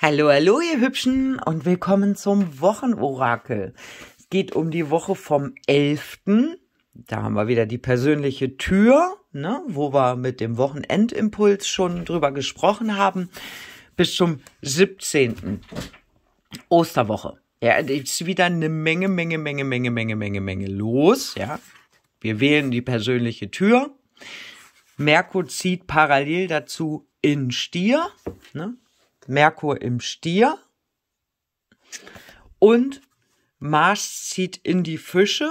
Hallo, hallo, ihr Hübschen und willkommen zum Wochenorakel. Es geht um die Woche vom 11. Da haben wir wieder die persönliche Tür, ne, wo wir mit dem Wochenendimpuls schon drüber gesprochen haben, bis zum 17. Osterwoche. Ja, ist wieder eine Menge, Menge, Menge, Menge, Menge, Menge, Menge los, ja. Wir wählen die persönliche Tür. Merkur zieht parallel dazu in Stier, ne? Merkur im Stier und Mars zieht in die Fische.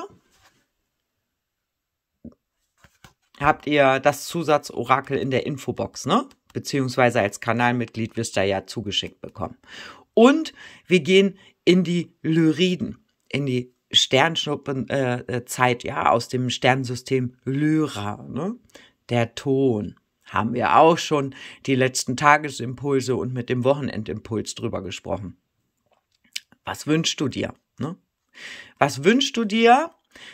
Habt ihr das Zusatzorakel in der Infobox, ne? Beziehungsweise als Kanalmitglied wisst ihr ja zugeschickt bekommen. Und wir gehen in die Lyriden, in die Sternschnuppenzeit, äh, äh ja, aus dem Sternensystem Lyra, ne? Der Ton haben wir auch schon die letzten Tagesimpulse und mit dem Wochenendimpuls drüber gesprochen. Was wünschst du dir? Ne? Was wünschst du dir?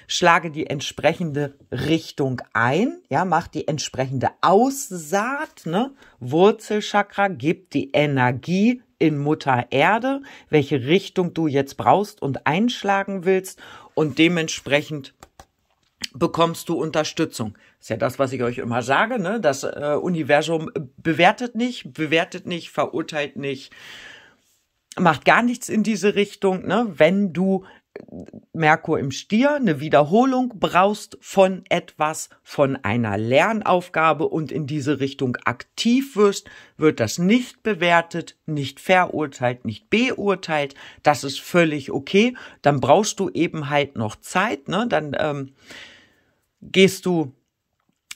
Schlage die entsprechende Richtung ein, ja, mach die entsprechende Aussaat, ne? Wurzelchakra gibt die Energie in Mutter Erde, welche Richtung du jetzt brauchst und einschlagen willst und dementsprechend bekommst du Unterstützung. Ist ja das, was ich euch immer sage, ne? Das äh, Universum bewertet nicht, bewertet nicht, verurteilt nicht, macht gar nichts in diese Richtung, ne? Wenn du äh, Merkur im Stier eine Wiederholung brauchst von etwas, von einer Lernaufgabe und in diese Richtung aktiv wirst, wird das nicht bewertet, nicht verurteilt, nicht beurteilt. Das ist völlig okay. Dann brauchst du eben halt noch Zeit, ne? Dann ähm, gehst du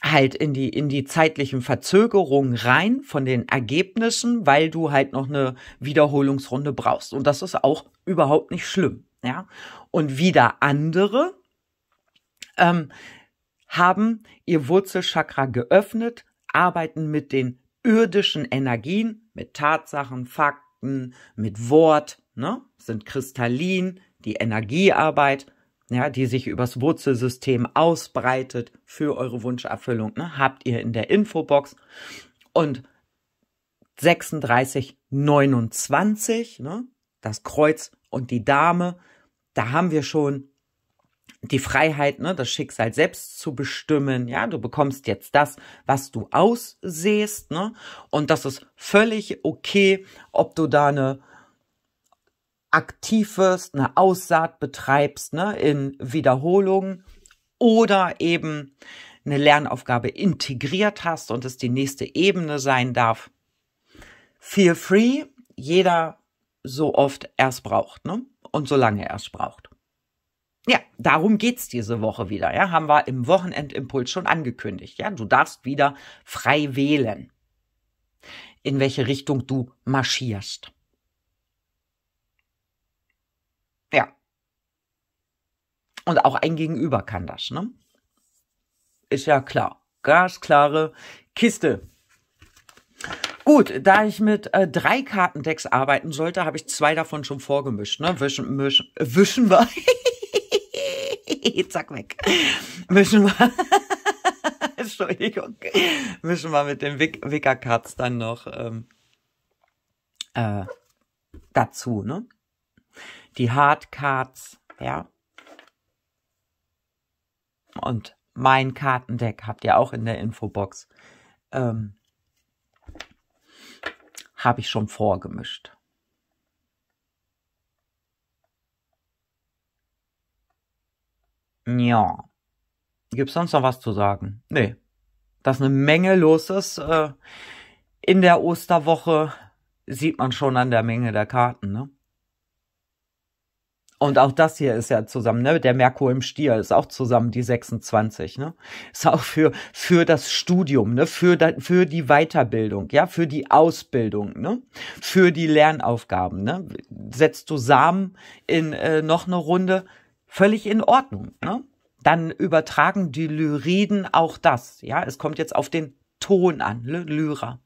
halt in die, in die zeitlichen Verzögerungen rein von den Ergebnissen, weil du halt noch eine Wiederholungsrunde brauchst. Und das ist auch überhaupt nicht schlimm. Ja? Und wieder andere ähm, haben ihr Wurzelchakra geöffnet, arbeiten mit den irdischen Energien, mit Tatsachen, Fakten, mit Wort, ne? sind kristallin, die Energiearbeit ja, die sich übers Wurzelsystem ausbreitet für eure Wunscherfüllung, ne, habt ihr in der Infobox. Und 36, 29, ne, das Kreuz und die Dame, da haben wir schon die Freiheit, ne, das Schicksal selbst zu bestimmen. Ja, du bekommst jetzt das, was du aussehst, ne? Und das ist völlig okay, ob du da eine aktiv wirst, eine Aussaat betreibst, ne, in Wiederholungen oder eben eine Lernaufgabe integriert hast und es die nächste Ebene sein darf. Feel free, jeder so oft erst braucht, ne? Und solange er es braucht. Ja, darum geht's diese Woche wieder, ja? Haben wir im Wochenendimpuls schon angekündigt, ja? Du darfst wieder frei wählen, in welche Richtung du marschierst. Ja. Und auch ein Gegenüber kann das, ne? Ist ja klar. Gasklare Kiste. Gut, da ich mit äh, drei Kartendecks arbeiten sollte, habe ich zwei davon schon vorgemischt. Ne? Wischen, mischen, äh, wischen wir. Zack, weg. Wischen wir. Entschuldigung. Mischen wir mit den Wicker-Cards dann noch ähm, äh, dazu. Ne? die Hardcards, ja. Und mein Kartendeck habt ihr auch in der Infobox. Ähm, Habe ich schon vorgemischt. Ja. Gibt es sonst noch was zu sagen? Nee. Dass eine Menge los ist äh, in der Osterwoche, sieht man schon an der Menge der Karten, ne? Und auch das hier ist ja zusammen, ne? Der Merkur im Stier ist auch zusammen die 26, ne? Ist auch für, für das Studium, ne? Für, da, für die Weiterbildung, ja? Für die Ausbildung, ne? Für die Lernaufgaben, ne? Setzt du Samen in äh, noch eine Runde? Völlig in Ordnung, ne? Dann übertragen die Lyriden auch das, ja? Es kommt jetzt auf den Ton an, ne? Lyra.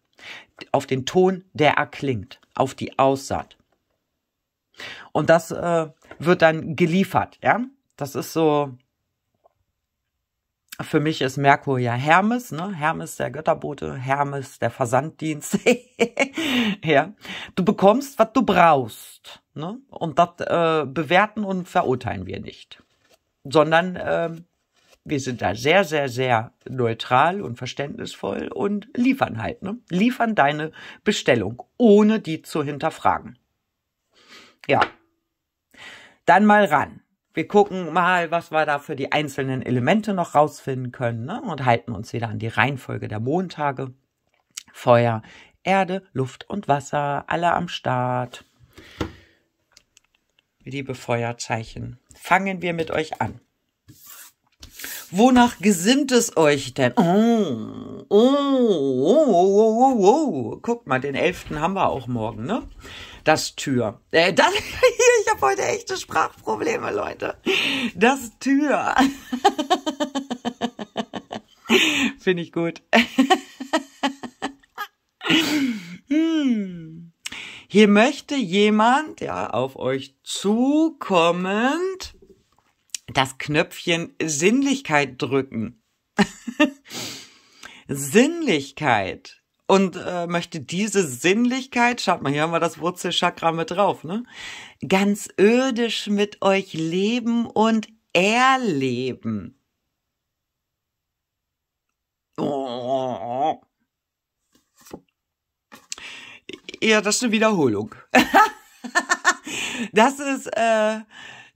Auf den Ton, der erklingt. Auf die Aussaat. Und das, äh, wird dann geliefert, ja. Das ist so, für mich ist Merkur ja Hermes, ne? Hermes der Götterbote, Hermes der Versanddienst. ja. Du bekommst, was du brauchst. Ne? Und das äh, bewerten und verurteilen wir nicht. Sondern äh, wir sind da sehr, sehr, sehr neutral und verständnisvoll und liefern halt. Ne? Liefern deine Bestellung, ohne die zu hinterfragen. Ja, dann mal ran. Wir gucken mal, was wir da für die einzelnen Elemente noch rausfinden können ne? und halten uns wieder an die Reihenfolge der Montage. Feuer, Erde, Luft und Wasser, alle am Start. Liebe Feuerzeichen, fangen wir mit euch an. Wonach gesinnt es euch denn? Oh, oh, oh, oh, oh, oh. Guckt mal, den 11. haben wir auch morgen, ne? Das Tür. Äh, das, ich habe heute echte Sprachprobleme, Leute. Das Tür. Finde ich gut. hm. Hier möchte jemand, ja, auf euch zukommend, das Knöpfchen Sinnlichkeit drücken. Sinnlichkeit und äh, möchte diese Sinnlichkeit, schaut mal, hier haben wir das Wurzelchakra mit drauf, ne? Ganz irdisch mit euch leben und erleben. Oh. Ja, das ist eine Wiederholung. das ist, äh,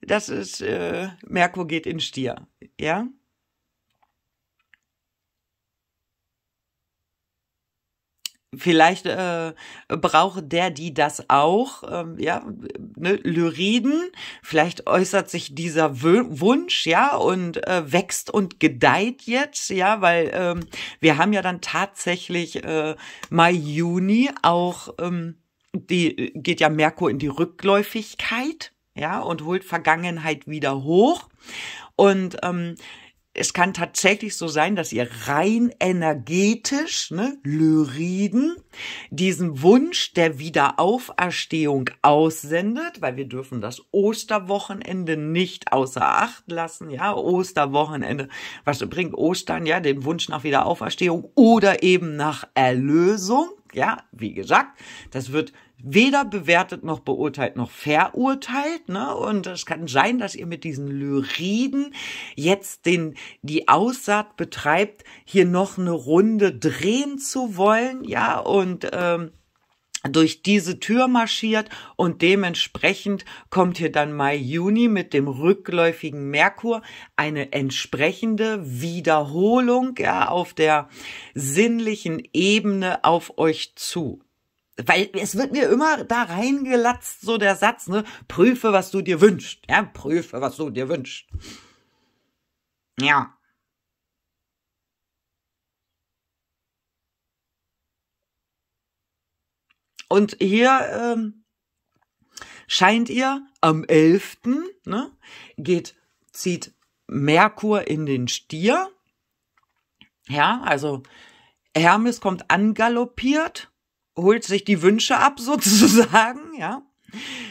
das ist, äh, Merkur geht in Stier, ja? Vielleicht äh, braucht der, die das auch, ähm, ja, ne, Lyriden. Vielleicht äußert sich dieser Wunsch, ja, und äh, wächst und gedeiht jetzt, ja, weil ähm, wir haben ja dann tatsächlich äh, Mai, Juni auch, ähm, die geht ja Merkur in die Rückläufigkeit, ja, und holt Vergangenheit wieder hoch. Und ähm, es kann tatsächlich so sein, dass ihr rein energetisch, ne, Lyriden, diesen Wunsch der Wiederauferstehung aussendet, weil wir dürfen das Osterwochenende nicht außer Acht lassen, ja, Osterwochenende, was bringt Ostern, ja, den Wunsch nach Wiederauferstehung oder eben nach Erlösung, ja, wie gesagt, das wird weder bewertet noch beurteilt noch verurteilt. Ne? Und es kann sein, dass ihr mit diesen Lyriden jetzt den, die Aussaat betreibt, hier noch eine Runde drehen zu wollen. Ja, und ähm, durch diese Tür marschiert und dementsprechend kommt hier dann Mai, Juni mit dem rückläufigen Merkur eine entsprechende Wiederholung ja, auf der sinnlichen Ebene auf euch zu weil es wird mir immer da reingelatzt, so der Satz, ne? Prüfe, was du dir wünschst. Ja, prüfe, was du dir wünschst. Ja. Und hier ähm, scheint ihr am 11. Ne, geht, zieht Merkur in den Stier. Ja, also Hermes kommt angaloppiert holt sich die Wünsche ab sozusagen, ja,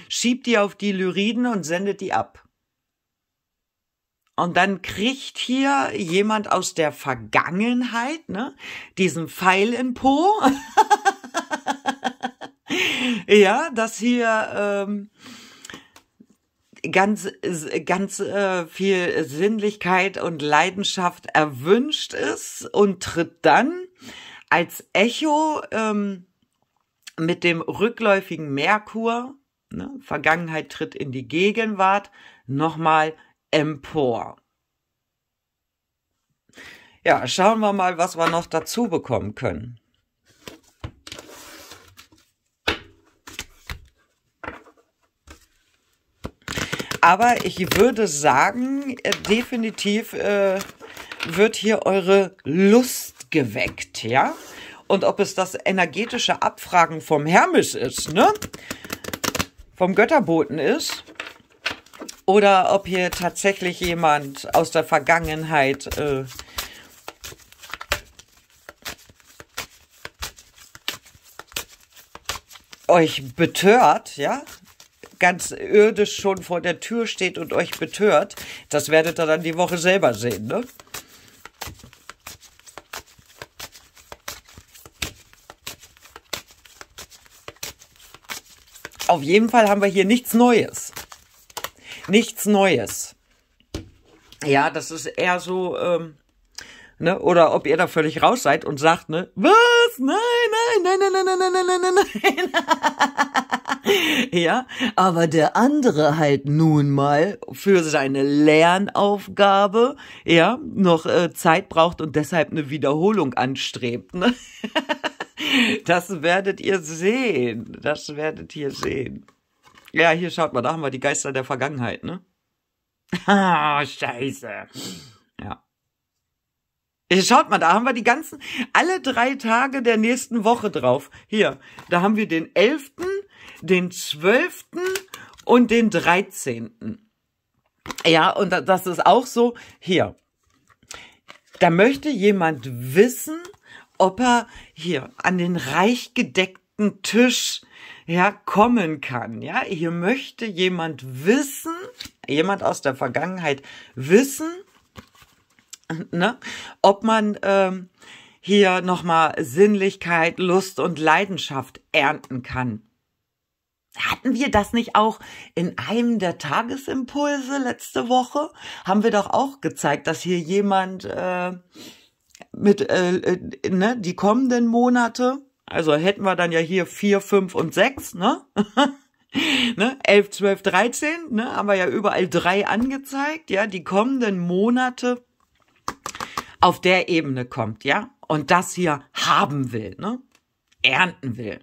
schiebt die auf die Lyriden und sendet die ab. Und dann kriegt hier jemand aus der Vergangenheit, ne, diesen Pfeil in Po. ja, dass hier ähm, ganz, ganz äh, viel Sinnlichkeit und Leidenschaft erwünscht ist und tritt dann als Echo ähm, mit dem rückläufigen Merkur, ne, Vergangenheit tritt in die Gegenwart, nochmal empor. Ja, schauen wir mal, was wir noch dazu bekommen können. Aber ich würde sagen, äh, definitiv äh, wird hier eure Lust geweckt, ja? und ob es das energetische Abfragen vom Hermes ist, ne? Vom Götterboten ist. Oder ob hier tatsächlich jemand aus der Vergangenheit äh, euch betört, ja, ganz irdisch schon vor der Tür steht und euch betört, das werdet ihr dann die Woche selber sehen, ne? Auf jeden Fall haben wir hier nichts Neues. Nichts Neues. Ja, das ist eher so, ähm, ne, oder ob ihr da völlig raus seid und sagt, ne, was? Nein, nein, nein, nein, nein, nein, nein, nein, nein, nein. ja, aber der andere halt nun mal für seine Lernaufgabe, ja, noch äh, Zeit braucht und deshalb eine Wiederholung anstrebt, ne? Das werdet ihr sehen. Das werdet ihr sehen. Ja, hier schaut mal, da haben wir die Geister der Vergangenheit, ne? Ah, scheiße. Ja. Äh, schaut mal, da haben wir die ganzen, alle drei Tage der nächsten Woche drauf. Hier, da haben wir den 11., den 12. und den 13. Ja, und das ist auch so, hier, da möchte jemand wissen, ob er hier an den reich gedeckten Tisch ja kommen kann. Ja, hier möchte jemand wissen, jemand aus der Vergangenheit wissen, ne, ob man ähm, hier nochmal Sinnlichkeit, Lust und Leidenschaft ernten kann. Hatten wir das nicht auch in einem der Tagesimpulse letzte Woche? Haben wir doch auch gezeigt, dass hier jemand äh, mit äh, äh, ne, die kommenden Monate, also hätten wir dann ja hier vier, fünf und sechs, ne? ne? 11, 12, 13, ne? haben wir ja überall drei angezeigt, ja, die kommenden Monate auf der Ebene kommt, ja, und das hier haben will, ne? ernten will.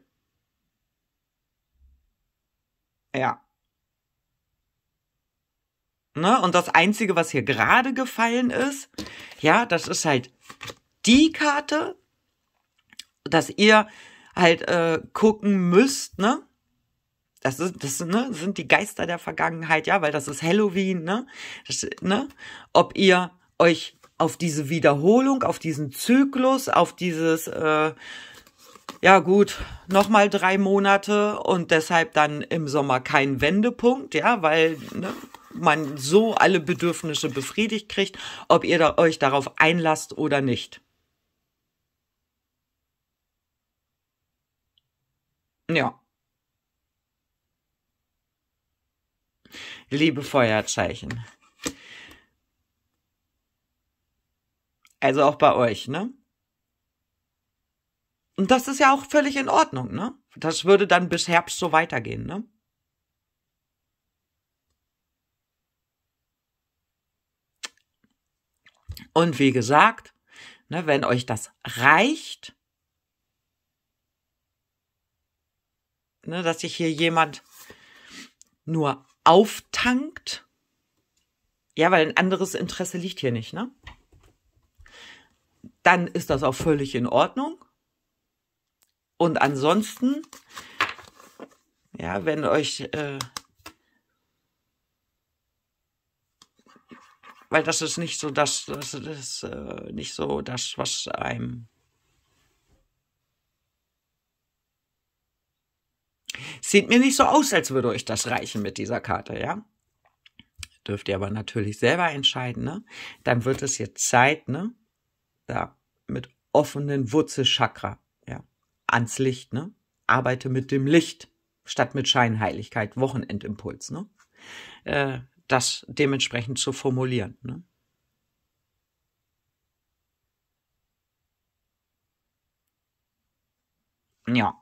Ja. Ne? Und das Einzige, was hier gerade gefallen ist, ja, das ist halt die Karte, dass ihr halt äh, gucken müsst, ne? Das, ist, das ne, sind die Geister der Vergangenheit, ja, weil das ist Halloween, ne? Das, ne? Ob ihr euch auf diese Wiederholung, auf diesen Zyklus, auf dieses, äh, ja gut, nochmal drei Monate und deshalb dann im Sommer kein Wendepunkt, ja, weil ne, man so alle Bedürfnisse befriedigt kriegt, ob ihr da, euch darauf einlasst oder nicht. Ja. Liebe Feuerzeichen. Also auch bei euch, ne? Und das ist ja auch völlig in Ordnung, ne? Das würde dann bis Herbst so weitergehen, ne? Und wie gesagt, ne, wenn euch das reicht, ne, dass sich hier jemand nur auftankt. Ja, weil ein anderes Interesse liegt hier nicht, ne? Dann ist das auch völlig in Ordnung. Und ansonsten, ja, wenn euch, äh, weil das ist nicht so das, das ist äh, nicht so das, was einem Sieht mir nicht so aus, als würde euch das reichen mit dieser Karte, ja? Dürft ihr aber natürlich selber entscheiden, ne? Dann wird es jetzt Zeit, ne? Da, mit offenen Wurzelchakra, ja? Ans Licht, ne? Arbeite mit dem Licht statt mit Scheinheiligkeit, Wochenendimpuls, ne? Äh, das dementsprechend zu formulieren, ne? Ja.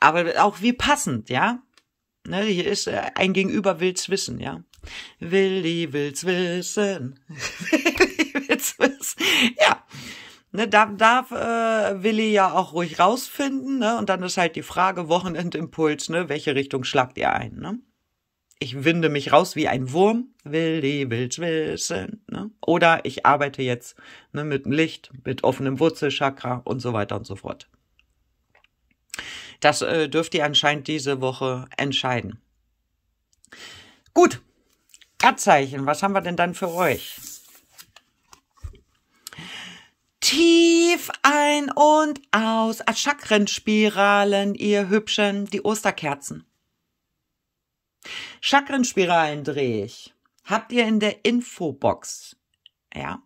Aber auch wie passend, ja? Ne, hier ist äh, ein Gegenüber will's wissen, ja? Willi will's wissen. Willi will's wissen. Ja. Ne, da darf äh, Willi ja auch ruhig rausfinden, ne? Und dann ist halt die Frage, Wochenendimpuls, ne? Welche Richtung schlagt ihr ein, ne? Ich winde mich raus wie ein Wurm, Willi will's wissen, ne? Oder ich arbeite jetzt ne, mit dem Licht, mit offenem Wurzelchakra und so weiter und so fort. Das äh, dürft ihr anscheinend diese Woche entscheiden. Gut, Erdzeichen, was haben wir denn dann für euch? Tief ein und aus, als Chakrenspiralen, ihr Hübschen, die Osterkerzen. Chakrenspiralen drehe ich. Habt ihr in der Infobox, ja,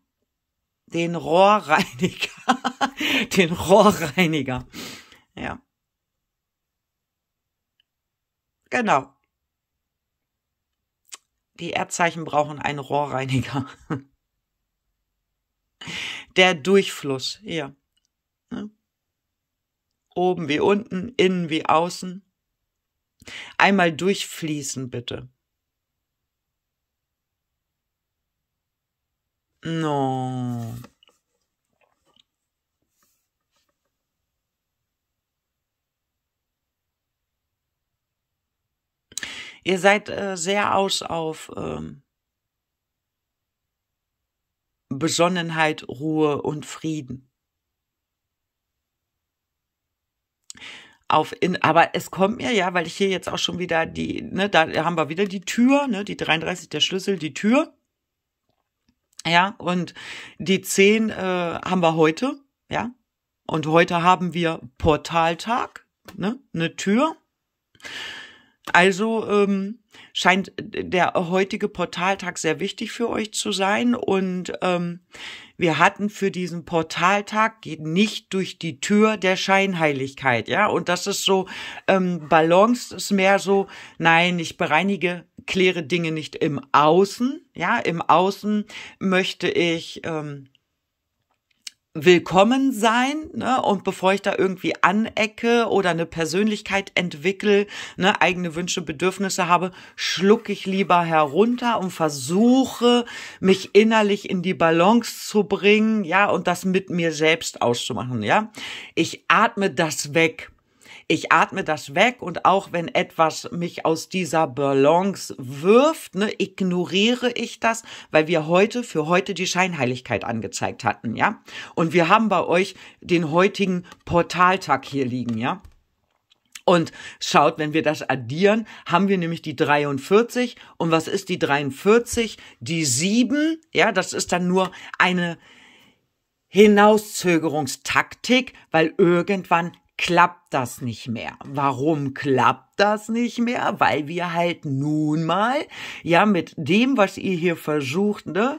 den Rohrreiniger, den Rohrreiniger, ja. Genau. Die Erdzeichen brauchen einen Rohrreiniger. Der Durchfluss, hier. Ne? Oben wie unten, innen wie außen. Einmal durchfließen, bitte. No. Ihr seid äh, sehr aus auf ähm, Besonnenheit, Ruhe und Frieden. Auf in, aber es kommt mir ja, weil ich hier jetzt auch schon wieder die, ne, da haben wir wieder die Tür, ne, die 33 der Schlüssel, die Tür. Ja, und die 10 äh, haben wir heute, ja. Und heute haben wir Portaltag, ne, eine Tür. Also ähm, scheint der heutige Portaltag sehr wichtig für euch zu sein. Und ähm, wir hatten für diesen Portaltag geht nicht durch die Tür der Scheinheiligkeit, ja. Und das ist so ähm, Balance ist mehr so, nein, ich bereinige, kläre Dinge nicht im Außen, ja. Im Außen möchte ich ähm, willkommen sein ne? und bevor ich da irgendwie anecke oder eine Persönlichkeit entwickle, ne, eigene Wünsche, Bedürfnisse habe, schlucke ich lieber herunter und versuche, mich innerlich in die Balance zu bringen, ja, und das mit mir selbst auszumachen, ja. Ich atme das weg ich atme das weg und auch wenn etwas mich aus dieser Balance wirft, ne, ignoriere ich das, weil wir heute für heute die Scheinheiligkeit angezeigt hatten, ja? Und wir haben bei euch den heutigen Portaltag hier liegen, ja? Und schaut, wenn wir das addieren, haben wir nämlich die 43. Und was ist die 43? Die 7. Ja, das ist dann nur eine Hinauszögerungstaktik, weil irgendwann klappt das nicht mehr. Warum klappt das nicht mehr? Weil wir halt nun mal, ja, mit dem, was ihr hier versucht, ne,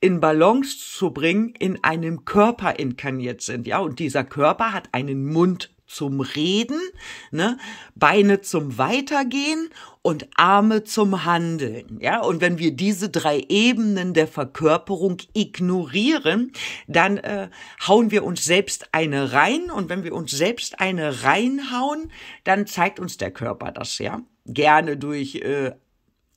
in Balance zu bringen, in einem Körper inkarniert sind, ja. Und dieser Körper hat einen Mund zum Reden, ne? Beine zum Weitergehen und Arme zum Handeln. Ja, und wenn wir diese drei Ebenen der Verkörperung ignorieren, dann äh, hauen wir uns selbst eine rein. Und wenn wir uns selbst eine reinhauen, dann zeigt uns der Körper das, ja gerne durch äh,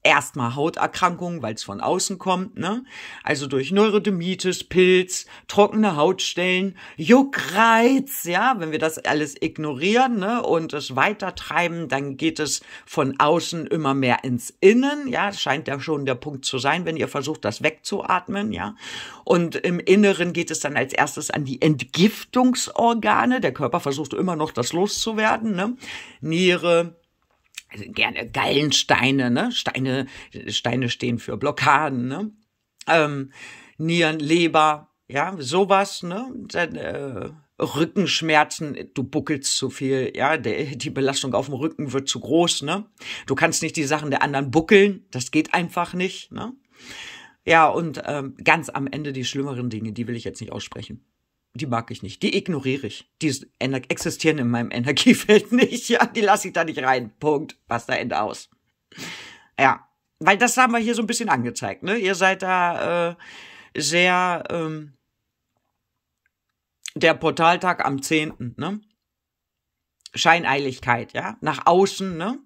erstmal Hauterkrankungen, weil es von außen kommt, ne? Also durch Neurodermitis, Pilz, trockene Hautstellen, Juckreiz, ja, wenn wir das alles ignorieren, ne, und es weitertreiben, dann geht es von außen immer mehr ins Innen, ja, scheint ja schon der Punkt zu sein, wenn ihr versucht, das wegzuatmen, ja. Und im Inneren geht es dann als erstes an die Entgiftungsorgane, der Körper versucht immer noch das loszuwerden, ne? Niere, also gerne Gallensteine, ne? Steine, Steine stehen für Blockaden, ne? Ähm, Nieren, Leber, ja, sowas, ne? Dann, äh, Rückenschmerzen, du buckelst zu viel, ja, der, die Belastung auf dem Rücken wird zu groß, ne? Du kannst nicht die Sachen der anderen buckeln, das geht einfach nicht, ne? Ja, und ähm, ganz am Ende die schlimmeren Dinge, die will ich jetzt nicht aussprechen die mag ich nicht. Die ignoriere ich. Die existieren in meinem Energiefeld nicht. Ja, die lasse ich da nicht rein. Punkt. da Ende aus. Ja, weil das haben wir hier so ein bisschen angezeigt. Ne? Ihr seid da äh, sehr... Ähm, der Portaltag am 10., ne? Scheineiligkeit, ja? Nach außen, ne?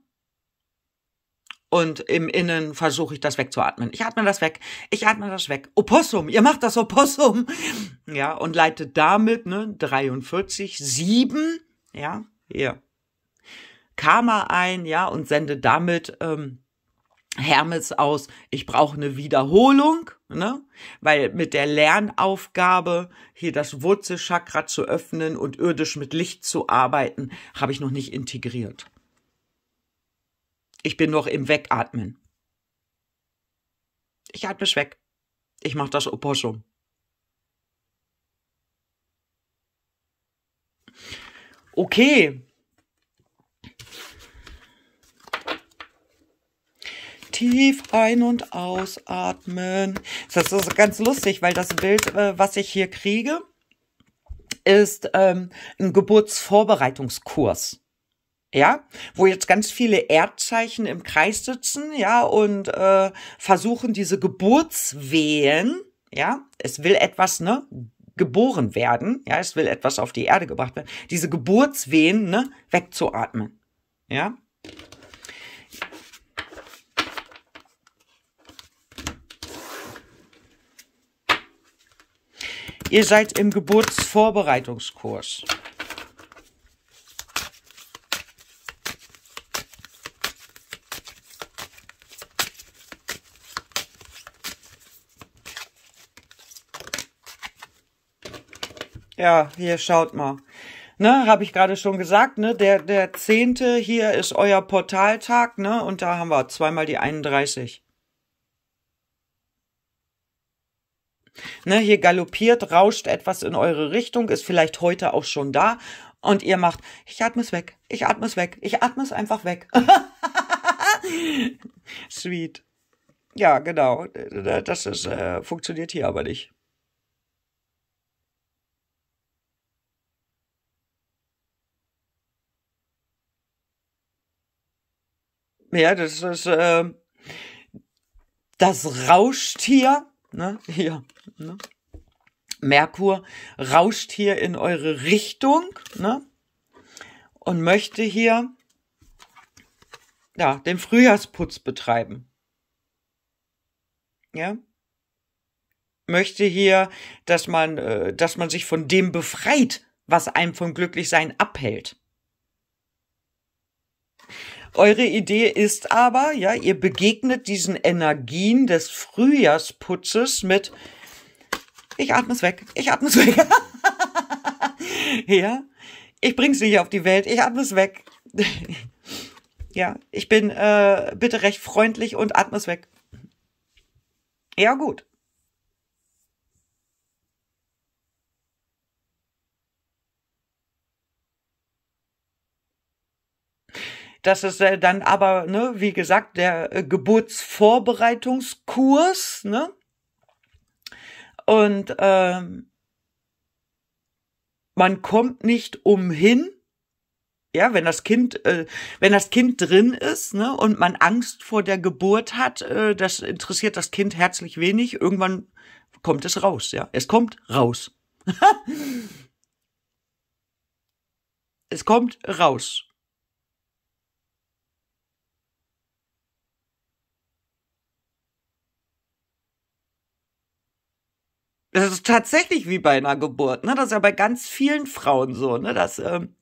und im Innen versuche ich das wegzuatmen. Ich atme das weg, ich atme das weg. Opossum, ihr macht das Opossum. Ja, und leitet damit, ne, 43, 7, ja, hier, Karma ein, ja, und sende damit ähm, Hermes aus, ich brauche eine Wiederholung, ne? Weil mit der Lernaufgabe, hier das Wurzelchakra zu öffnen und irdisch mit Licht zu arbeiten, habe ich noch nicht integriert. Ich bin noch im Wegatmen. Ich atme es weg. Ich mache das Opossum. Okay. tief ein- und ausatmen. Das ist ganz lustig, weil das Bild, äh, was ich hier kriege, ist ähm, ein Geburtsvorbereitungskurs ja, wo jetzt ganz viele Erdzeichen im Kreis sitzen, ja, und äh, versuchen diese Geburtswehen, ja, es will etwas, ne, geboren werden, ja, es will etwas auf die Erde gebracht werden, diese Geburtswehen, ne, wegzuatmen, ja. Ihr seid im Geburtsvorbereitungskurs. Ja, hier schaut mal. Ne, habe ich gerade schon gesagt, ne, der, der zehnte hier ist euer Portaltag, ne, und da haben wir zweimal die 31. Ne, hier galoppiert, rauscht etwas in eure Richtung, ist vielleicht heute auch schon da und ihr macht, ich atme es weg, ich atme es weg, ich atme es einfach weg. Sweet. Ja, genau. Das ist, äh, funktioniert hier aber nicht. Ja, das ist äh, das Rauschtier, ne? Hier, ne? Merkur rauscht hier in eure Richtung, ne? Und möchte hier ja, den Frühjahrsputz betreiben. Ja? Möchte hier, dass man, äh, dass man sich von dem befreit, was einem vom Glücklichsein abhält. Eure Idee ist aber, ja, ihr begegnet diesen Energien des Frühjahrsputzes mit, ich atme es weg, ich atme es weg. ja, ich bring's nicht auf die Welt, ich atme es weg. ja, ich bin äh, bitte recht freundlich und atme es weg. Ja, gut. Das ist äh, dann aber, ne, wie gesagt, der äh, Geburtsvorbereitungskurs, ne? Und ähm, man kommt nicht umhin, ja, wenn das Kind, äh, wenn das Kind drin ist, ne, und man Angst vor der Geburt hat, äh, das interessiert das Kind herzlich wenig. Irgendwann kommt es raus, ja. Es kommt raus. es kommt raus. Das ist tatsächlich wie bei einer Geburt, ne? Das ist ja bei ganz vielen Frauen so, ne? Dass ähm,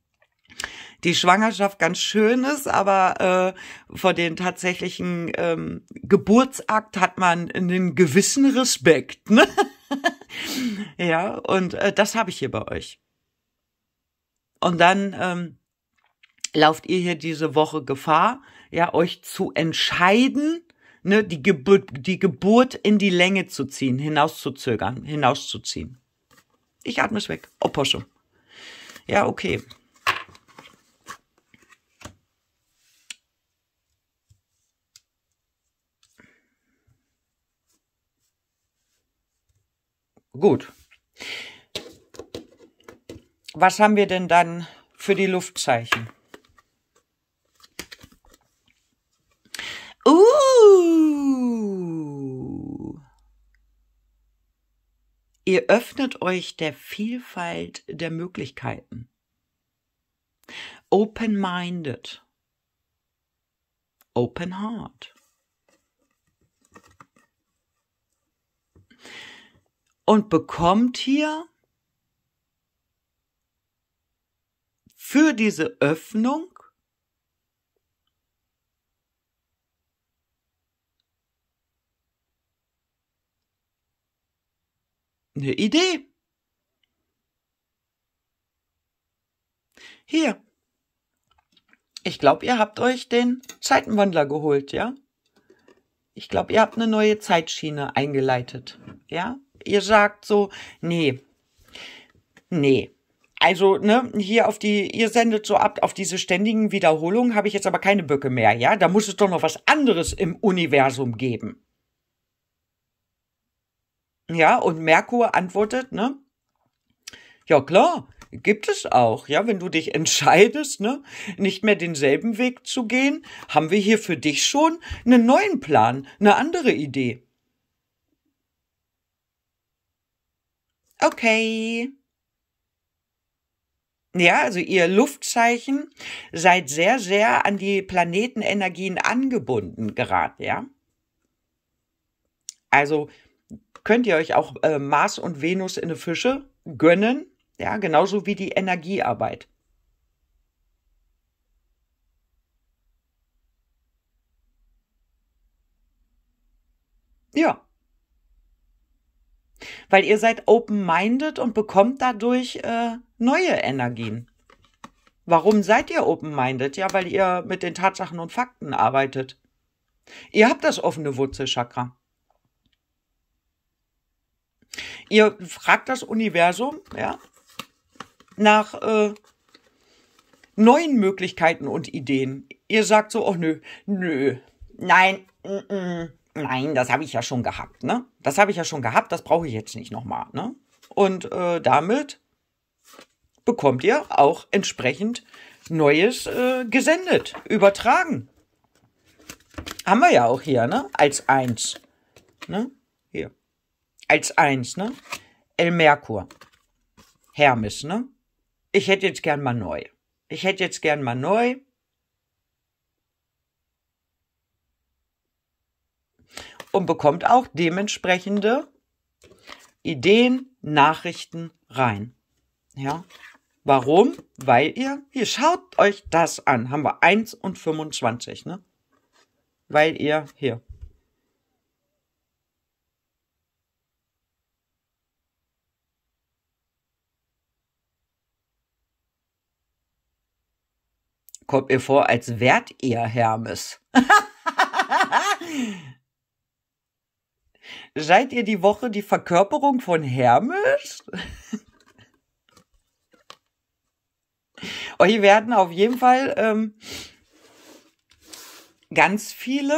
die Schwangerschaft ganz schön ist, aber äh, vor den tatsächlichen ähm, Geburtsakt hat man einen gewissen Respekt, ne? ja, und äh, das habe ich hier bei euch. Und dann ähm, lauft ihr hier diese Woche Gefahr, ja, euch zu entscheiden, ne, die, Geburt, die Geburt in die Länge zu ziehen, hinauszuzögern, hinauszuziehen. Ich atme es weg. Opossum. Oh, ja, okay. Gut. Was haben wir denn dann für die Luftzeichen? Ihr öffnet euch der Vielfalt der Möglichkeiten. Open-minded. Open Heart. Und bekommt hier für diese Öffnung Eine Idee. Hier. Ich glaube, ihr habt euch den Zeitenwandler geholt, ja? Ich glaube, ihr habt eine neue Zeitschiene eingeleitet, ja? Ihr sagt so, nee, nee, also, ne, hier auf die, ihr sendet so ab, auf diese ständigen Wiederholungen habe ich jetzt aber keine Böcke mehr, ja? Da muss es doch noch was anderes im Universum geben. Ja, und Merkur antwortet, ne? Ja, klar, gibt es auch. Ja, wenn du dich entscheidest, ne, nicht mehr denselben Weg zu gehen, haben wir hier für dich schon einen neuen Plan, eine andere Idee. Okay. Ja, also ihr Luftzeichen seid sehr, sehr an die Planetenenergien angebunden gerade, ja. Also könnt ihr euch auch äh, Mars und Venus in die Fische gönnen, ja, genauso wie die Energiearbeit. Ja. Weil ihr seid open-minded und bekommt dadurch äh, neue Energien. Warum seid ihr open-minded? Ja, weil ihr mit den Tatsachen und Fakten arbeitet. Ihr habt das offene Wurzelchakra. Ihr fragt das Universum ja, nach äh, neuen Möglichkeiten und Ideen. Ihr sagt so, oh nö, nö, nein, n -n, nein, das habe ich ja schon gehabt. Ne? Das habe ich ja schon gehabt, das brauche ich jetzt nicht nochmal. Ne? Und äh, damit bekommt ihr auch entsprechend Neues äh, gesendet, übertragen. Haben wir ja auch hier, ne? Als eins. Ne? Hier als eins, ne? El Merkur. Hermes, ne? Ich hätte jetzt gern mal neu. Ich hätte jetzt gern mal neu. Und bekommt auch dementsprechende Ideen, Nachrichten rein. Ja. Warum? Weil ihr, hier schaut euch das an, haben wir 1 und 25, ne? Weil ihr, hier, Kommt mir vor, als wärt ihr Hermes. Seid ihr die Woche die Verkörperung von Hermes? Euch werden auf jeden Fall ähm, ganz viele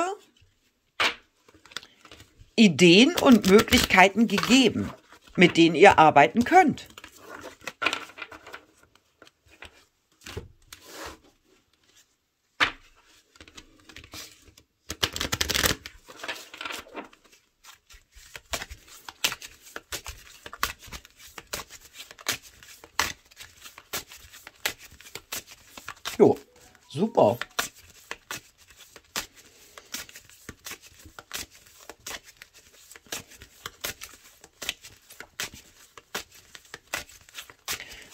Ideen und Möglichkeiten gegeben, mit denen ihr arbeiten könnt.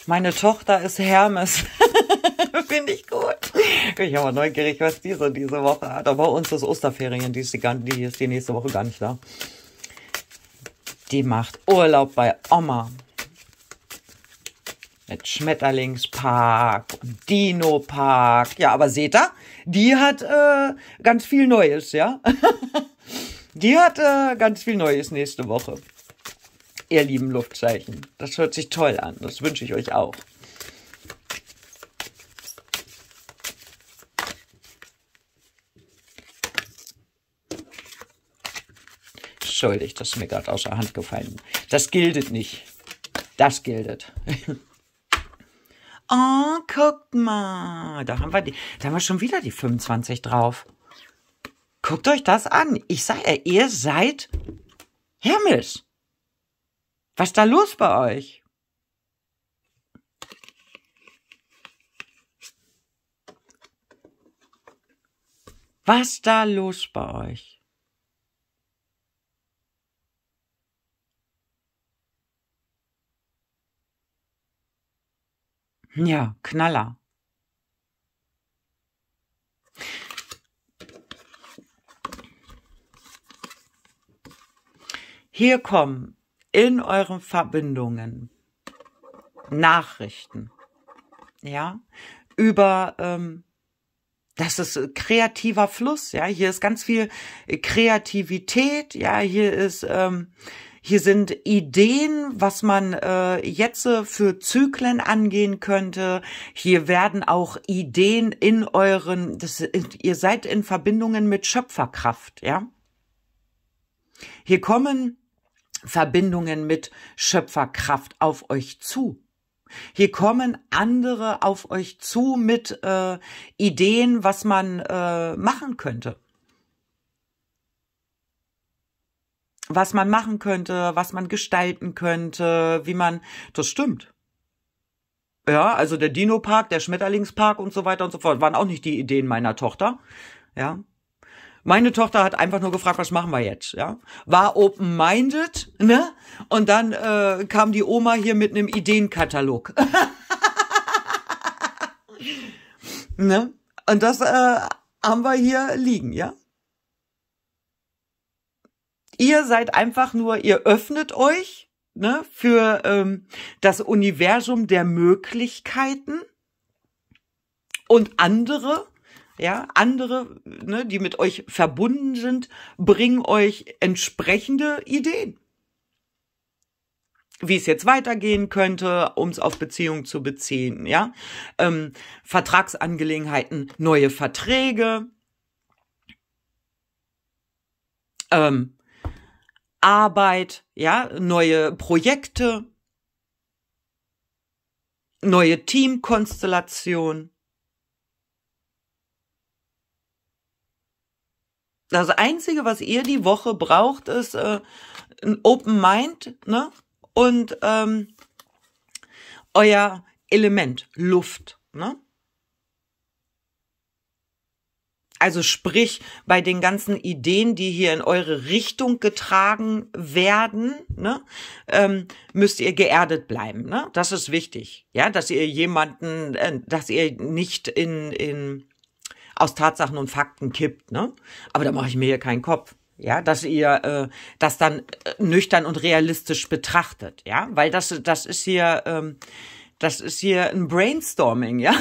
Meine Tochter ist Hermes. Finde ich gut. Bin ich aber neugierig, was die so diese Woche hat. Aber bei uns ist Osterferien, die ist die, die ist die nächste Woche gar nicht da. Die macht Urlaub bei Oma. Mit Schmetterlingspark und Dino-Park. Ja, aber seht ihr, die hat äh, ganz viel Neues, ja? die hat äh, ganz viel Neues nächste Woche ihr lieben Luftzeichen. Das hört sich toll an. Das wünsche ich euch auch. Entschuldigt, das ist mir gerade außer Hand gefallen. Das giltet nicht. Das giltet. oh, guckt mal. Da haben wir, die, da haben wir schon wieder die 25 drauf. Guckt euch das an. Ich sage, ihr seid Hermes. Was ist da los bei euch? Was da los bei euch? Ja, Knaller. Hier kommen in euren Verbindungen. Nachrichten. Ja, über, ähm, das ist äh, kreativer Fluss, ja, hier ist ganz viel äh, Kreativität, ja, hier ist, ähm, hier sind Ideen, was man äh, jetzt äh, für Zyklen angehen könnte. Hier werden auch Ideen in euren, das, ihr seid in Verbindungen mit Schöpferkraft, ja. Hier kommen Verbindungen mit Schöpferkraft auf euch zu. Hier kommen andere auf euch zu mit äh, Ideen, was man äh, machen könnte. Was man machen könnte, was man gestalten könnte, wie man. Das stimmt. Ja, also der Dino-Park, der Schmetterlingspark und so weiter und so fort waren auch nicht die Ideen meiner Tochter. Ja. Meine Tochter hat einfach nur gefragt, was machen wir jetzt, ja? War open-minded, ne? Und dann äh, kam die Oma hier mit einem Ideenkatalog. ne? Und das äh, haben wir hier liegen, ja? Ihr seid einfach nur, ihr öffnet euch ne, für ähm, das Universum der Möglichkeiten und andere ja, andere, ne, die mit euch verbunden sind, bringen euch entsprechende Ideen. Wie es jetzt weitergehen könnte, um es auf Beziehungen zu beziehen, ja. Ähm, Vertragsangelegenheiten, neue Verträge. Ähm, Arbeit, ja, neue Projekte, neue Teamkonstellationen. Das Einzige, was ihr die Woche braucht, ist äh, ein Open Mind ne? und ähm, euer Element, Luft. Ne? Also sprich, bei den ganzen Ideen, die hier in eure Richtung getragen werden, ne, ähm, müsst ihr geerdet bleiben. Ne? Das ist wichtig, ja, dass ihr jemanden, äh, dass ihr nicht in, in aus Tatsachen und Fakten kippt. Ne? Aber da mache ich mir hier keinen Kopf. Ja, dass ihr äh, das dann äh, nüchtern und realistisch betrachtet, ja, weil das das ist hier ähm, das ist hier ein Brainstorming, ja.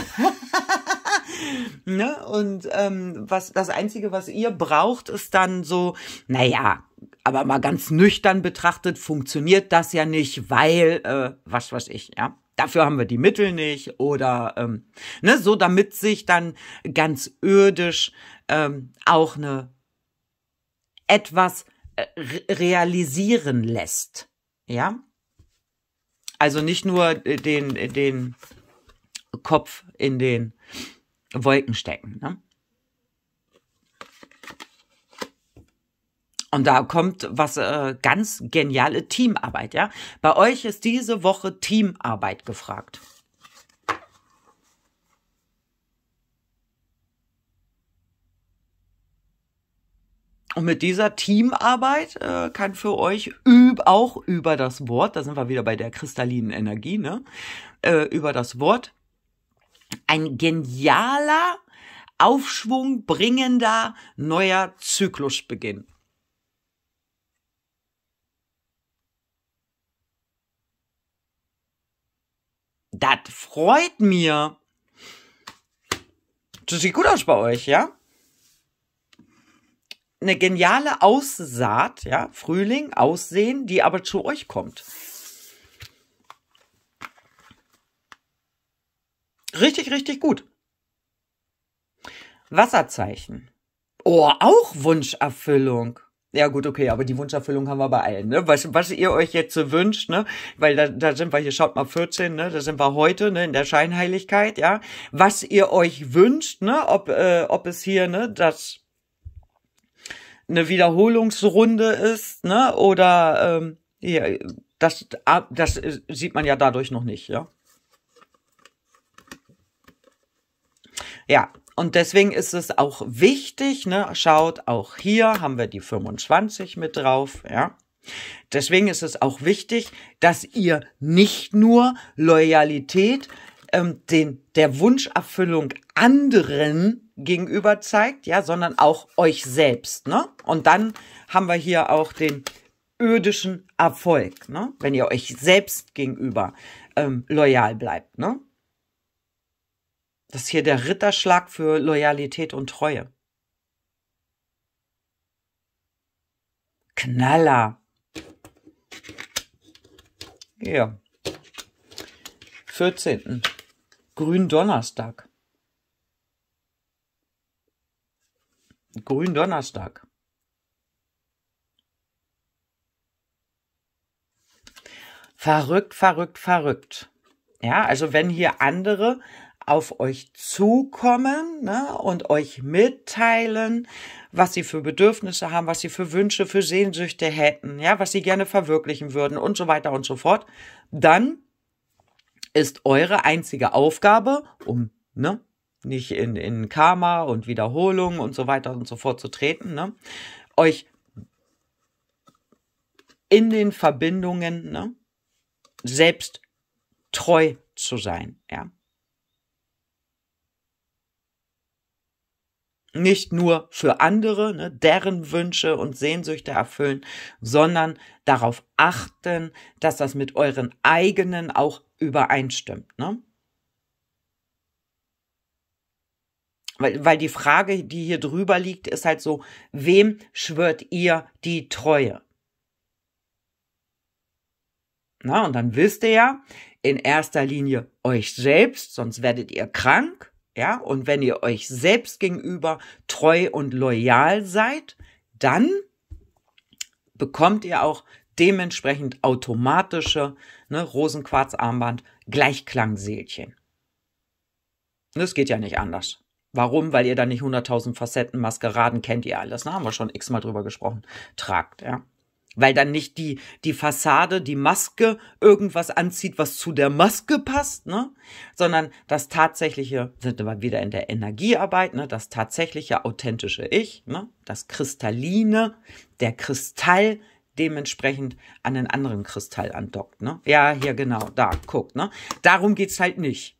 ne? Und ähm, was das Einzige, was ihr braucht, ist dann so, naja, aber mal ganz nüchtern betrachtet, funktioniert das ja nicht, weil, äh, was weiß ich, ja dafür haben wir die Mittel nicht oder ähm, ne, so, damit sich dann ganz irdisch ähm, auch eine etwas äh, realisieren lässt, ja. Also nicht nur äh, den den Kopf in den Wolken stecken. Ne? Und da kommt was äh, ganz geniale Teamarbeit, ja? Bei euch ist diese Woche Teamarbeit gefragt. Und mit dieser Teamarbeit äh, kann für euch üb auch über das Wort, da sind wir wieder bei der kristallinen Energie, ne? Äh, über das Wort ein genialer, Aufschwung bringender neuer Zyklus beginnen. Das freut mir. Das sieht gut aus bei euch, ja? Eine geniale Aussaat, ja? Frühling, Aussehen, die aber zu euch kommt. Richtig, richtig gut. Wasserzeichen. Oh, auch Wunscherfüllung. Ja gut, okay, aber die Wunscherfüllung haben wir bei allen, ne? Was, was ihr euch jetzt so wünscht, ne? Weil da, da sind wir hier, schaut mal 14, ne? Da sind wir heute, ne? In der Scheinheiligkeit, ja? Was ihr euch wünscht, ne? Ob, äh, ob es hier, ne? Das eine Wiederholungsrunde ist, ne? Oder ähm, ja, das, das sieht man ja dadurch noch nicht, ja? Ja, und deswegen ist es auch wichtig, ne, schaut, auch hier haben wir die 25 mit drauf, ja. Deswegen ist es auch wichtig, dass ihr nicht nur Loyalität ähm, den, der Wunscherfüllung anderen gegenüber zeigt, ja, sondern auch euch selbst. Ne? Und dann haben wir hier auch den ödischen Erfolg, ne? wenn ihr euch selbst gegenüber ähm, loyal bleibt. Ne? Das ist hier der Ritterschlag für Loyalität und Treue. Knaller. Ja. 14. Gründonnerstag. Gründonnerstag. Verrückt, verrückt, verrückt. Ja, also wenn hier andere auf euch zukommen ne, und euch mitteilen, was sie für Bedürfnisse haben, was sie für Wünsche, für Sehnsüchte hätten, ja, was sie gerne verwirklichen würden und so weiter und so fort, dann ist eure einzige Aufgabe, um ne, nicht in, in Karma und Wiederholung und so weiter und so fort zu treten, ne, euch in den Verbindungen ne, selbst treu zu sein, ja. nicht nur für andere, ne, deren Wünsche und Sehnsüchte erfüllen, sondern darauf achten, dass das mit euren eigenen auch übereinstimmt. Ne? Weil, weil die Frage, die hier drüber liegt, ist halt so, wem schwört ihr die Treue? Na, und dann wisst ihr ja, in erster Linie euch selbst, sonst werdet ihr krank ja, und wenn ihr euch selbst gegenüber treu und loyal seid, dann bekommt ihr auch dementsprechend automatische ne, Rosenquarzarmband Gleichklangseelchen. Das geht ja nicht anders. Warum? Weil ihr da nicht 100.000 Facetten, Maskeraden kennt ihr alles. Da ne? haben wir schon x-mal drüber gesprochen. Tragt, ja weil dann nicht die, die Fassade, die Maske irgendwas anzieht, was zu der Maske passt, ne? Sondern das tatsächliche, sind wir wieder in der Energiearbeit, ne? Das tatsächliche authentische Ich, ne? Das Kristalline, der Kristall, dementsprechend an den anderen Kristall andockt, ne? Ja, hier genau, da, guckt, ne? Darum geht's halt nicht.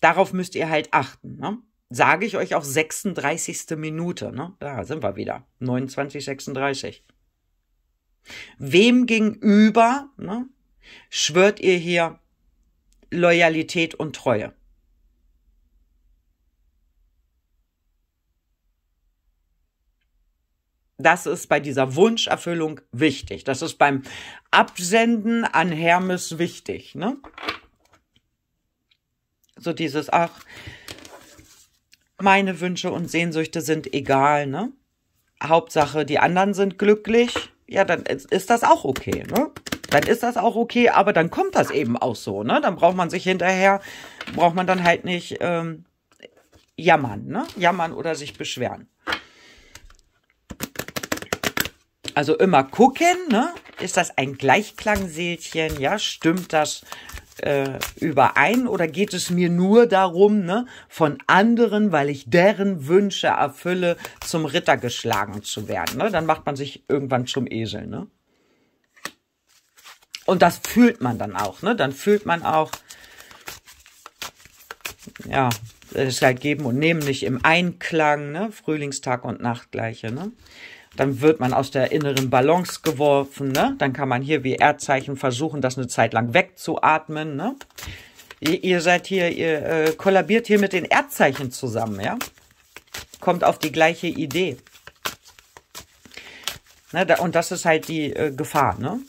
Darauf müsst ihr halt achten, ne? Sage ich euch auch 36. Minute, ne? Da sind wir wieder. 29, 36. Wem gegenüber ne, schwört ihr hier Loyalität und Treue? Das ist bei dieser Wunscherfüllung wichtig. Das ist beim Absenden an Hermes wichtig. Ne? So dieses, ach, meine Wünsche und Sehnsüchte sind egal. Ne? Hauptsache, die anderen sind glücklich ja, dann ist das auch okay, ne? Dann ist das auch okay, aber dann kommt das eben auch so, ne? Dann braucht man sich hinterher, braucht man dann halt nicht ähm, jammern, ne? Jammern oder sich beschweren. Also immer gucken, ne? Ist das ein Gleichklangseelchen? Ja, stimmt das? äh, überein oder geht es mir nur darum, ne, von anderen, weil ich deren Wünsche erfülle, zum Ritter geschlagen zu werden? Ne? Dann macht man sich irgendwann zum Esel. Ne? Und das fühlt man dann auch. Ne? Dann fühlt man auch, ja, es ist halt geben und nehmen nicht im Einklang, ne? Frühlingstag und Nachtgleiche. Ne? dann wird man aus der inneren Balance geworfen, ne? Dann kann man hier wie Erdzeichen versuchen, das eine Zeit lang wegzuatmen, ne? Ihr, ihr seid hier, ihr äh, kollabiert hier mit den Erdzeichen zusammen, ja? Kommt auf die gleiche Idee. Ne, da, und das ist halt die äh, Gefahr, ne?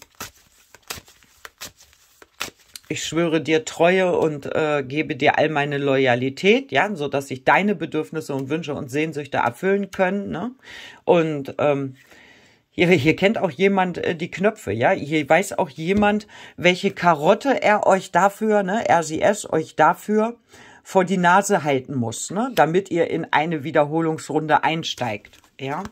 ich schwöre dir Treue und äh, gebe dir all meine Loyalität, ja, so dass sich deine Bedürfnisse und Wünsche und Sehnsüchte erfüllen können. Ne? Und ähm, hier, hier kennt auch jemand äh, die Knöpfe, ja. Hier weiß auch jemand, welche Karotte er euch dafür, ne, RCS euch dafür vor die Nase halten muss, ne, damit ihr in eine Wiederholungsrunde einsteigt, ja.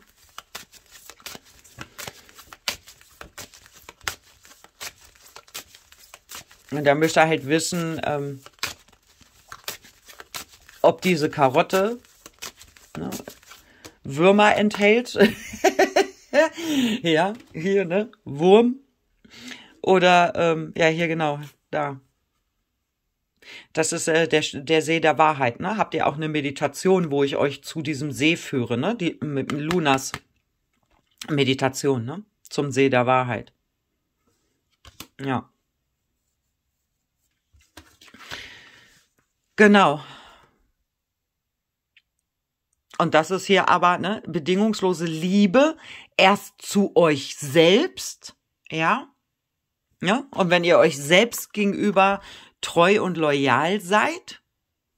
Und dann müsst ihr halt wissen, ähm, ob diese Karotte ne, Würmer enthält. ja, hier, ne? Wurm. Oder, ähm, ja, hier genau, da. Das ist äh, der, der See der Wahrheit, ne? Habt ihr auch eine Meditation, wo ich euch zu diesem See führe, ne? Die mit Lunas Meditation, ne? Zum See der Wahrheit. Ja. Genau. Und das ist hier aber ne, bedingungslose Liebe erst zu euch selbst, ja? ja? Und wenn ihr euch selbst gegenüber treu und loyal seid,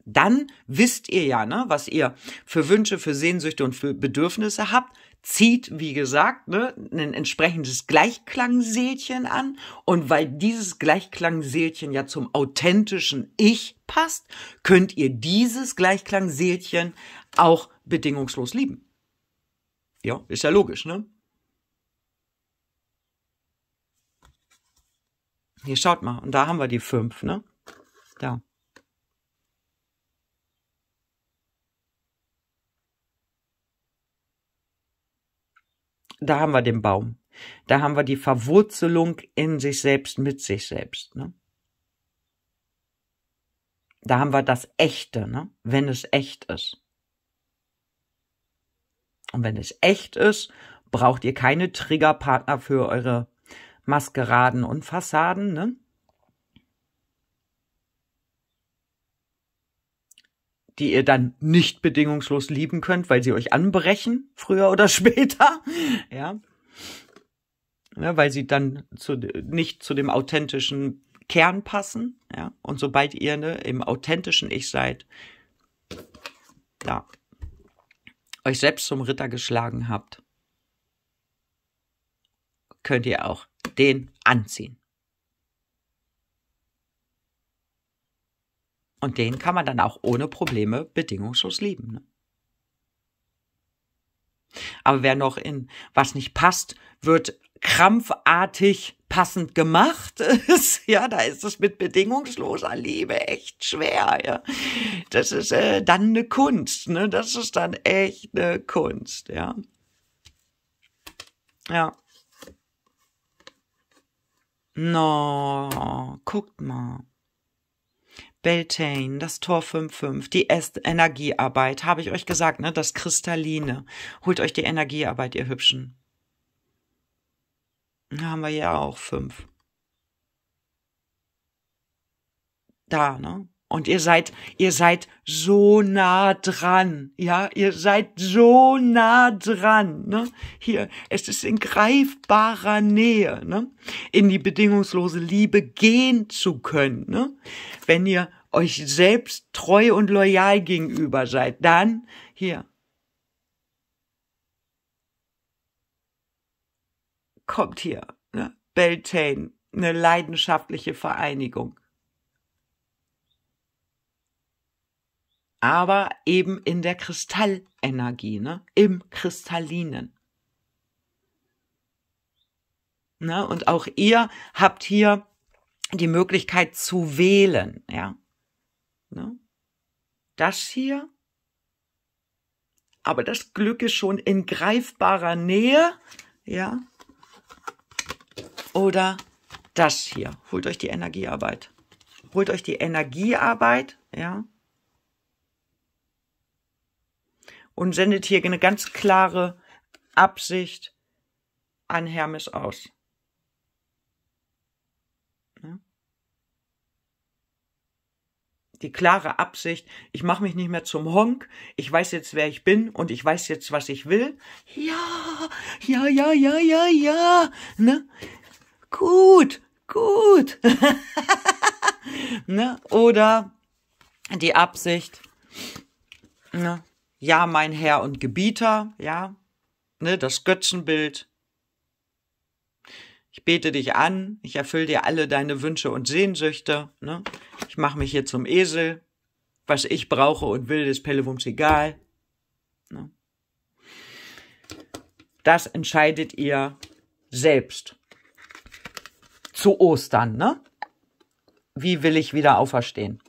dann wisst ihr ja, ne, was ihr für Wünsche, für Sehnsüchte und für Bedürfnisse habt zieht, wie gesagt, ne, ein entsprechendes Gleichklangseelchen an. Und weil dieses Gleichklangseelchen ja zum authentischen Ich passt, könnt ihr dieses Gleichklangseelchen auch bedingungslos lieben. Ja, ist ja logisch, ne? Hier schaut mal, und da haben wir die fünf, ne? Da. da haben wir den Baum. Da haben wir die Verwurzelung in sich selbst, mit sich selbst. Ne? Da haben wir das Echte, ne? wenn es echt ist. Und wenn es echt ist, braucht ihr keine Triggerpartner für eure Maskeraden und Fassaden. Ne? die ihr dann nicht bedingungslos lieben könnt, weil sie euch anbrechen, früher oder später, ja. ja weil sie dann zu, nicht zu dem authentischen Kern passen, ja. Und sobald ihr ne, im authentischen Ich seid, da, euch selbst zum Ritter geschlagen habt, könnt ihr auch den anziehen. Und den kann man dann auch ohne Probleme bedingungslos lieben. Ne? Aber wer noch in was nicht passt, wird krampfartig passend gemacht ja, da ist es mit bedingungsloser Liebe echt schwer, ja. Das ist äh, dann eine Kunst, ne? Das ist dann echt eine Kunst, ja. Ja. No, guckt mal. Beltane, das Tor 5.5, die Est Energiearbeit, habe ich euch gesagt, ne? das Kristalline. Holt euch die Energiearbeit, ihr Hübschen. Da haben wir ja auch fünf. Da, ne? Und ihr seid, ihr seid so nah dran, ja, ihr seid so nah dran, ne? Hier, es ist in greifbarer Nähe, ne? In die bedingungslose Liebe gehen zu können, ne? Wenn ihr euch selbst treu und loyal gegenüber seid, dann hier. Kommt hier, ne? Beltane, eine leidenschaftliche Vereinigung. aber eben in der Kristallenergie, ne? im Kristallinen. Ne? Und auch ihr habt hier die Möglichkeit zu wählen, ja. Ne? Das hier. Aber das Glück ist schon in greifbarer Nähe. Ja. Oder das hier. Holt euch die Energiearbeit. Holt euch die Energiearbeit. Ja. Und sendet hier eine ganz klare Absicht an Hermes aus. die klare Absicht, ich mache mich nicht mehr zum Honk, ich weiß jetzt, wer ich bin und ich weiß jetzt, was ich will. Ja, ja, ja, ja, ja, ja, ne? Gut, gut. ne? Oder die Absicht, ne? Ja, mein Herr und Gebieter, ja, ne, das Götzenbild, ich bete dich an, ich erfülle dir alle deine Wünsche und Sehnsüchte, ne? ich mache mich hier zum Esel, was ich brauche und will, ist Pellewumms egal. Ne? Das entscheidet ihr selbst. Zu Ostern, ne? Wie will ich wieder auferstehen?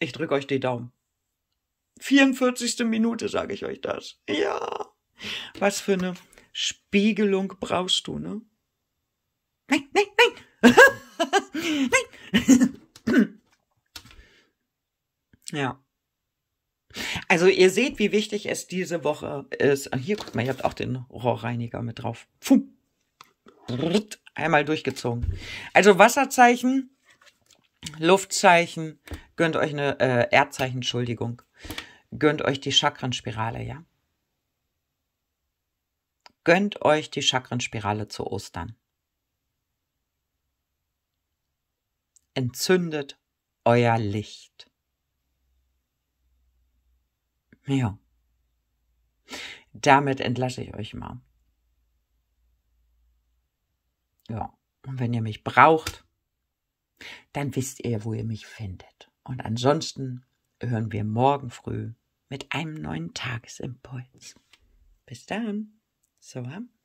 Ich drücke euch die Daumen. 44. Minute sage ich euch das. Ja. Was für eine Spiegelung brauchst du, ne? Nein, nein, nein. nein. ja. Also ihr seht, wie wichtig es diese Woche ist. Ah, hier, guck mal, ihr habt auch den Rohrreiniger mit drauf. Pfum. Einmal durchgezogen. Also Wasserzeichen, Luftzeichen, gönnt euch eine äh, Erdzeichen, Entschuldigung. Gönnt euch die Chakrenspirale, ja? Gönnt euch die Chakrenspirale zu Ostern. Entzündet euer Licht. Ja. Damit entlasse ich euch mal. Ja. Und wenn ihr mich braucht, dann wisst ihr, wo ihr mich findet. Und ansonsten hören wir morgen früh mit einem neuen Tagesimpuls. Bis dann. So I'm um,